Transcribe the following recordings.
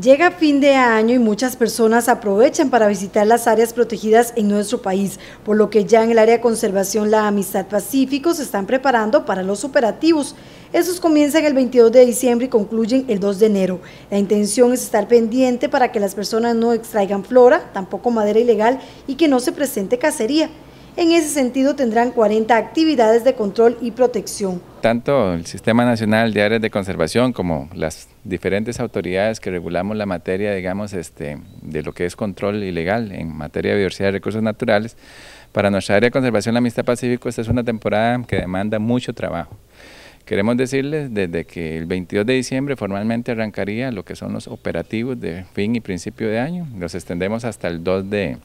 Llega fin de año y muchas personas aprovechan para visitar las áreas protegidas en nuestro país, por lo que ya en el área de conservación La Amistad Pacífico se están preparando para los operativos. Esos comienzan el 22 de diciembre y concluyen el 2 de enero. La intención es estar pendiente para que las personas no extraigan flora, tampoco madera ilegal y que no se presente cacería. En ese sentido tendrán 40 actividades de control y protección. Tanto el Sistema Nacional de Áreas de Conservación como las diferentes autoridades que regulamos la materia, digamos, este, de lo que es control ilegal en materia de biodiversidad y recursos naturales, para nuestra área de conservación, la Amistad Pacífico, esta es una temporada que demanda mucho trabajo. Queremos decirles desde que el 22 de diciembre formalmente arrancaría lo que son los operativos de fin y principio de año. Los extendemos hasta el 2 de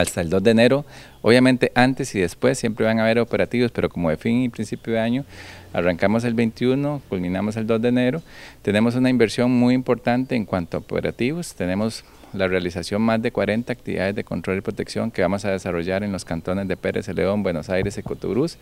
hasta el 2 de enero. Obviamente antes y después siempre van a haber operativos, pero como de fin y principio de año, arrancamos el 21, culminamos el 2 de enero. Tenemos una inversión muy importante en cuanto a operativos. Tenemos la realización más de 40 actividades de control y protección que vamos a desarrollar en los cantones de Pérez León, Buenos Aires y Cotubruz.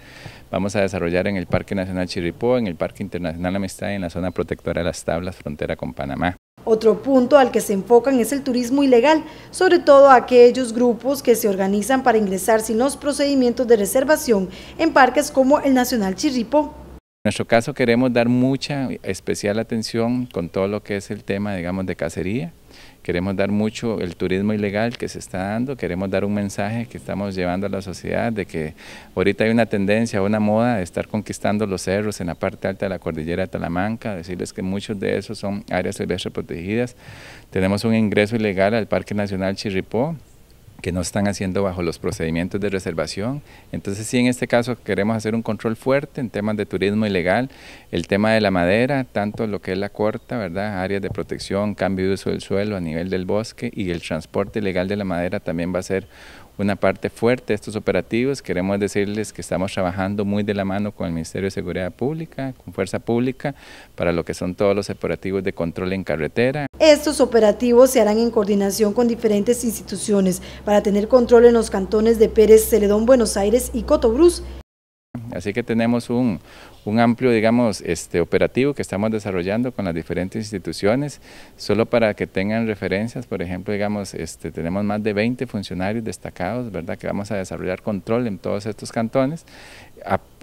Vamos a desarrollar en el Parque Nacional Chiripó, en el Parque Internacional Amistad y en la zona protectora de las Tablas, frontera con Panamá. Otro punto al que se enfocan es el turismo ilegal, sobre todo aquellos grupos que se organizan para ingresar sin los procedimientos de reservación en parques como el Nacional Chirripó en nuestro caso queremos dar mucha especial atención con todo lo que es el tema, digamos, de cacería. Queremos dar mucho el turismo ilegal que se está dando, queremos dar un mensaje que estamos llevando a la sociedad de que ahorita hay una tendencia, una moda de estar conquistando los cerros en la parte alta de la cordillera de Talamanca, decirles que muchos de esos son áreas silvestres protegidas. Tenemos un ingreso ilegal al Parque Nacional Chirripó, que no están haciendo bajo los procedimientos de reservación. Entonces sí, en este caso queremos hacer un control fuerte en temas de turismo ilegal, el tema de la madera, tanto lo que es la corta, ¿verdad? Áreas de protección, cambio de uso del suelo a nivel del bosque y el transporte ilegal de la madera también va a ser una parte fuerte de estos operativos. Queremos decirles que estamos trabajando muy de la mano con el Ministerio de Seguridad Pública, con Fuerza Pública, para lo que son todos los operativos de control en carretera. Estos operativos se harán en coordinación con diferentes instituciones para tener control en los cantones de Pérez, Celedón, Buenos Aires y Cotobruz, Así que tenemos un, amplio, digamos, este, operativo que estamos desarrollando con las diferentes instituciones, solo para que tengan referencias, por ejemplo, digamos, este, tenemos más de 20 funcionarios destacados, ¿verdad?, que vamos a desarrollar control en todos estos cantones,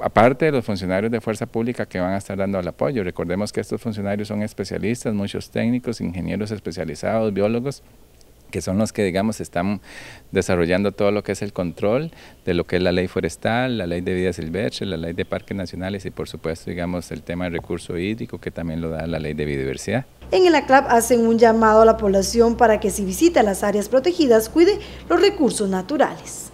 aparte de los funcionarios de Fuerza Pública que van a estar dando el apoyo. Recordemos que estos funcionarios son especialistas, muchos técnicos, ingenieros especializados, biólogos, que son los que, digamos, están desarrollando todo lo que es el control de lo que es la ley forestal, la ley de vida silvestre, la ley de parques nacionales y, por supuesto, digamos, el tema del recurso hídrico que también lo da la ley de biodiversidad. En el ACLAP hacen un llamado a la población para que si visita las áreas protegidas cuide los recursos naturales.